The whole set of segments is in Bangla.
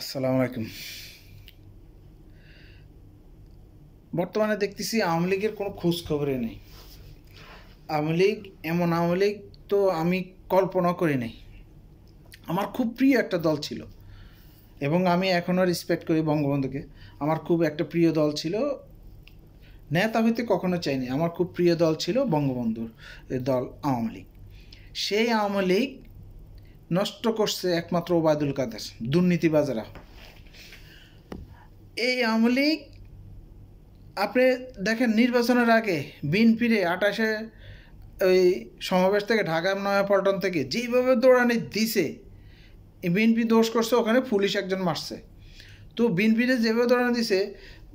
আসসালামু আলাইকুম বর্তমানে দেখতেছি আওয়ামী লীগের কোনো খোঁজ খবরই নেই আওয়ামী লীগ এমন আওয়ামী লীগ তো আমি কল্পনা করি নাই আমার খুব প্রিয় একটা দল ছিল এবং আমি এখনও রেসপেক্ট করি বঙ্গবন্ধুকে আমার খুব একটা প্রিয় দল ছিল নেতা হইতে কখনো চাইনি আমার খুব প্রিয় দল ছিল বঙ্গবন্ধুর দল আওয়ামী লীগ সেই আওয়ামী লীগ নষ্ট করছে একমাত্র ওবায়দুল কাদের দুর্নীতিবাজরা এই আওয়ামী লীগ আপনি দেখেন নির্বাচনের আগে বিন ফিরে আটাশে ওই সমাবেশ থেকে ঢাকা পল্টন থেকে যেইভাবে দৌড়ানি দিছে বিএনপি দোষ করছে ওখানে পুলিশ একজন মারছে তো বিএনপিতে যেভাবে দৌড়ানি দিছে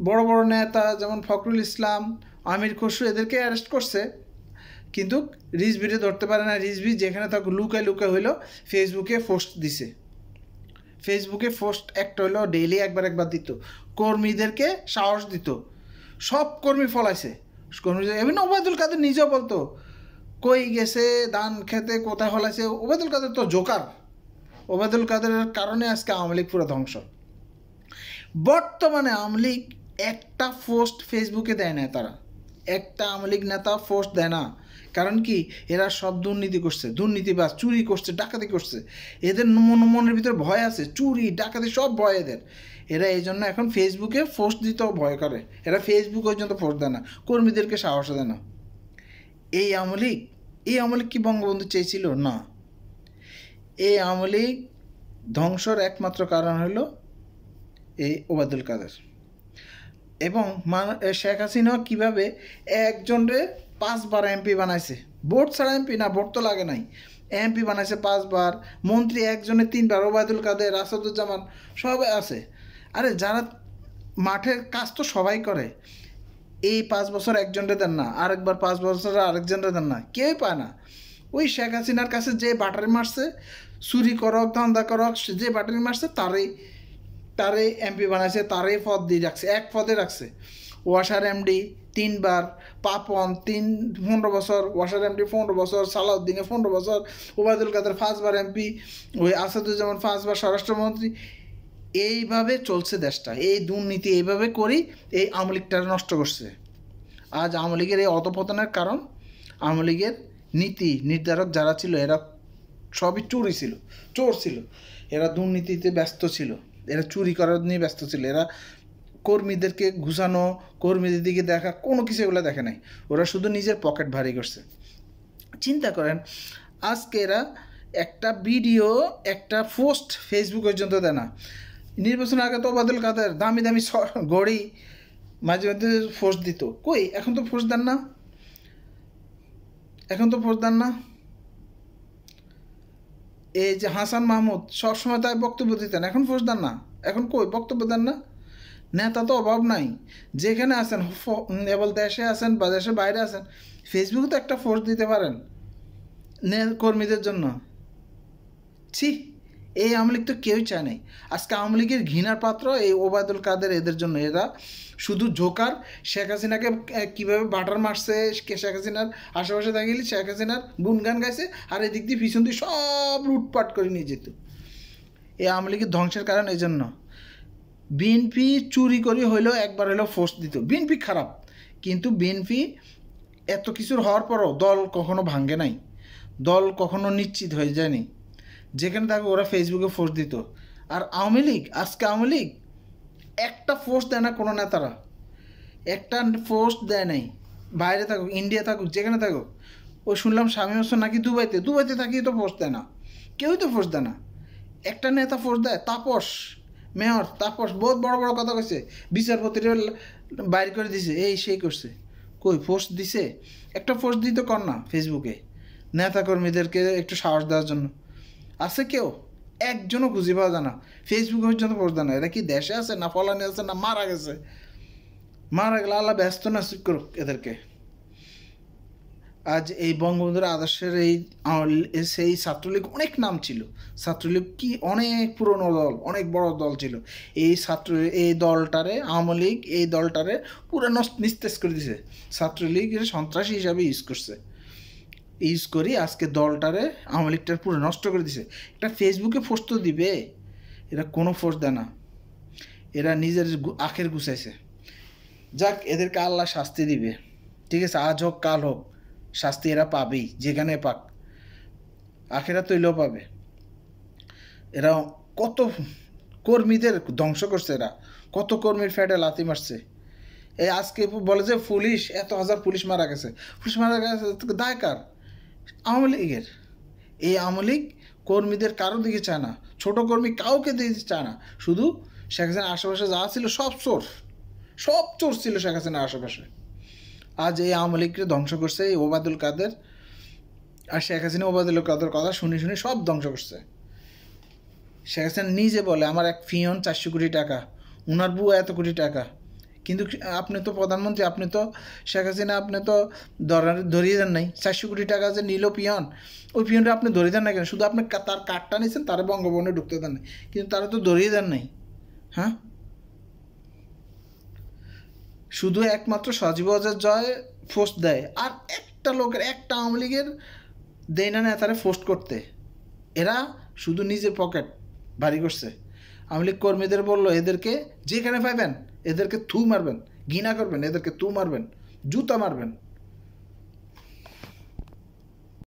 বড় বড় নেতা যেমন ফখরুল ইসলাম আমির খসরু এদেরকে অ্যারেস্ট করছে কিন্তু রিজবিরে ধরতে পারে না রিজবি যেখানে থাক লুকে লুকে হইলো ফেসবুকে পোস্ট দিছে ফেসবুকে পোস্ট একটা হইলো ডেইলি একবার একবার দিত কর্মীদেরকে সাহস দিত সব কর্মী ফলাইছে কর্মী এমনি ওবায়দুল কাদের নিজেও বলতো কই গেছে ধান খেতে কোথায় ফলাইছে ওবায়দুল কাদের তো জোকার ওবায়দুল কাদেরের কারণে আজকে আওয়ামী লীগ পুরো ধ্বংস বর্তমানে আওয়ামী লীগ একটা পোস্ট ফেসবুকে দেয় না তারা একটা আওয়ামী লীগ নেতা ফোর্স দেয় না কারণ কি এরা সব দুর্নীতি করছে দুর্নীতি বা চুরি করছে ডাকাতি করছে এদের মনের ভিতরে ভয় আছে চুরি ডাকাতি সব ভয় এদের এরা এই জন্য এখন ফেসবুকে ফোর্স দিতেও ভয় করে এরা ফেসবুক জন্য ফোর্স দেয় না কর্মীদেরকে সাহস দেয় না এই আওয়ামী লীগ এই আওয়ামী লীগ কি বঙ্গবন্ধু চেয়েছিল না এই আওয়ামী লীগ ধ্বংসর একমাত্র কারণ হলো এই ওবায়দুল কাদের এবং শেখ হাসিনা কীভাবে একজনরে পাঁচবার এমপি বানাইছে ভোট ছাড়া এমপি না ভোট তো লাগে নাই এমপি বানাইছে পাঁচবার মন্ত্রী একজনে তিনবার ওবায়দুল কাদের রাসাদুজ্জামান সবাই আছে আরে যারা মাঠের কাজ তো সবাই করে এই পাঁচ বছর একজনরে দেন না আরেকবার পাঁচ বছর আরেকজনরে দেন না কেউ পায় না ওই শেখ হাসিনার কাছে যে বাটারি মারছে চুরি করক ধান্দা করক যে বাটারি মারছে তারই তারে এমপি বানাইছে তারে পদ দিয়ে রাখছে এক পদে রাখছে ওয়াশার এমডি তিনবার পাপন তিন পনেরো বছর ওয়াশার এমডি পনেরো বছর সালাউদ্দিনে পনেরো বছর ওবায়দুল কাদের পাঁচবার এমপি ওই আসাদুজ্জামান পাঁচবার স্বরাষ্ট্রমন্ত্রী এইভাবে চলছে দেশটা এই দুর্নীতি এইভাবে করি এই আওয়ামী লীগটা নষ্ট করছে আজ আওয়ামী লীগের এই অধপতনের কারণ আওয়ামী লীগের নীতি নির্ধারক যারা ছিল এরা সবই চোরই ছিল চোর ছিল এরা দুর্নীতিতে ব্যস্ত ছিল এরা চুরি করার নিয়ে ব্যস্ত ছিল এরা কর্মীদেরকে ঘুষানো কর্মীদের দিকে দেখা কোনো কিছু এগুলো দেখে নাই ওরা শুধু নিজের পকেট ভারী করছে চিন্তা করেন আজকে এরা একটা ভিডিও একটা পোস্ট ফেসবুক পর্যন্ত দেয় না নির্বাচনের আগে তো বাদল কাদের দামি দামি গড়ি মাঝে মাঝে ফোর্স দিত কই এখন তো ফোর্স দেন না এখন তো ফোর্স দেন না এই যে হাসান মাহমুদ সবসময় তাই বক্তব্য দিতেন এখন ফোর্স দেন না এখন কই বক্তব্য দেন না নেতা তো অভাব নাই যেখানে আছেন এবার দেশে আছেন বা দেশের বাইরে আছেন ফেসবুকে তো একটা ফোর্স দিতে পারেন কর্মীদের জন্য ছি এই আওয়ামী লীগ তো কেউই চায় নাই আজকে আওয়ামী লীগের ঘৃণার পাত্র এই ওবায়দুল কাদের এদের জন্য এরা শুধু জোকার শেখ হাসিনাকে কীভাবে বাটার মারছে শেখ হাসিনার আশেপাশে থাকিলে শেখ হাসিনার গুনগান গাইছে আর এদিক দিয়ে পিছন দিয়ে সব লুটপাট করে নিয়ে যেত এই আওয়ামী লীগের ধ্বংসের কারণ এই জন্য বিএনপি চুরি করি হইলেও একবার হইলেও ফোর্স দিত বিএনপি খারাপ কিন্তু বিএনপি এত কিছুর হওয়ার পরও দল কখনো ভাঙ্গে নাই দল কখনো নিশ্চিত হয়ে যায়নি যেখানে তাকে ওরা ফেসবুকে ফোর্স দিত আর আওয়ামী লীগ আজকে আওয়ামী লীগ একটা ফোর্স দেয় না কোনো নেতারা একটা ফোর্স দেয় নাই বাইরে থাকুক ইন্ডিয়া থাকুক যেখানে থাকুক ও শুনলাম স্বামী হোসেন নাকি দুবাইতে দুবাইতে থাকিয়ে তো ফোর্স দেয় না কেউই তো ফোর্স দেয় না একটা নেতা ফোর্স দেয় তাপস মেয়র তাপস বহুত বড় বড় কথা কয়েছে বিচারপতির বাইর করে দিছে এই সেই করছে কই ফোর্স দিছে একটা ফোর্স দিতে কর না ফেসবুকে নেতাকর্মীদেরকে একটু সাহস দেওয়ার জন্য আছে কেউ একজনও বুঝি পাওয়া যায় না ফেসবুকে পর্যন্ত পৌঁছতে না এরা কি দেশে আছে না ফলানি আছে না মারা গেছে মারা গেলে আল্লাহ ব্যস্ত নাসিব করুক এদেরকে আজ এই বঙ্গবন্ধুর আদর্শের এই সেই ছাত্রলীগ অনেক নাম ছিল ছাত্রলীগ কি অনেক পুরনো দল অনেক বড় দল ছিল এই ছাত্র এই দলটারে আওয়ামী লীগ এই দলটারে পুরো নিস্তেজ করে দিছে ছাত্রলীগ সন্ত্রাসী হিসাবে ইউজ করছে ইউজ করি আজকে দলটারে আওয়ামী লীগটার পুরো নষ্ট করে দিছে এটা ফেসবুকে ফোর্স তো দিবে এরা কোনো ফোর্স দেয় না এরা নিজের আখের গুছাইছে যাক এদেরকে আল্লাহ শাস্তি দিবে ঠিক আছে আজ হোক কাল হোক শাস্তি এরা পাবেই যেখানে পাক আখেরা তৈলেও পাবে এরা কত কর্মীদের ধ্বংস করছে এরা কত কর্মীর ফ্যাটে লাথি মারছে এই আজকে বলে যে পুলিশ এত হাজার পুলিশ মারা গেছে পুলিশ মারা গেছে দায় কার আওয়ামী লীগের এই আওয়ামী লীগ কর্মীদের কারো দিকে চায় না ছোট কর্মী কাউকে দিতে চায় না শুধু শেখ হাসিনার আশেপাশে যা ছিল সব চোর সব চোর ছিল শেখ হাসিনার আশেপাশে আজ এই আওয়ামী লীগকে ধ্বংস করছে এই ওবায়দুল কাদের আর শেখ হাসিনা ওবায়দুল কাদের কথা শুনে শুনে সব ধ্বংস করছে শেখ হাসিনা নিজে বলে আমার এক ফিয়ন চারশো কোটি টাকা উনার বুয়া এত কোটি টাকা কিন্তু আপনি তো প্রধানমন্ত্রী আপনি তো শেখ হাসিনা আপনি তো ধরিয়ে দেন নাই চারশো কোটি টাকা যে নিল পিয়ন ওই পিয়নটা আপনি ধরিয়ে দেন না কেন শুধু আপনি তার কার্ডটা নিয়েছেন তারা বঙ্গভবনে ঢুকতে দেন নাই কিন্তু তারা তো ধরিয়ে দেন নাই হ্যাঁ শুধু একমাত্র সজীব অজার জয় ফোস্ট দেয় আর একটা লোকের একটা আওয়ামী লীগের দেয় না না তারা ফোস্ট করতে এরা শুধু নিজের পকেট ভারী করছে আওয়ামী লীগ কর্মীদের বললো এদেরকে যেখানে পাইবেন এদেরকে থু মারবেন ঘৃণা করবেন এদেরকে থু মারবেন জুতা মারবেন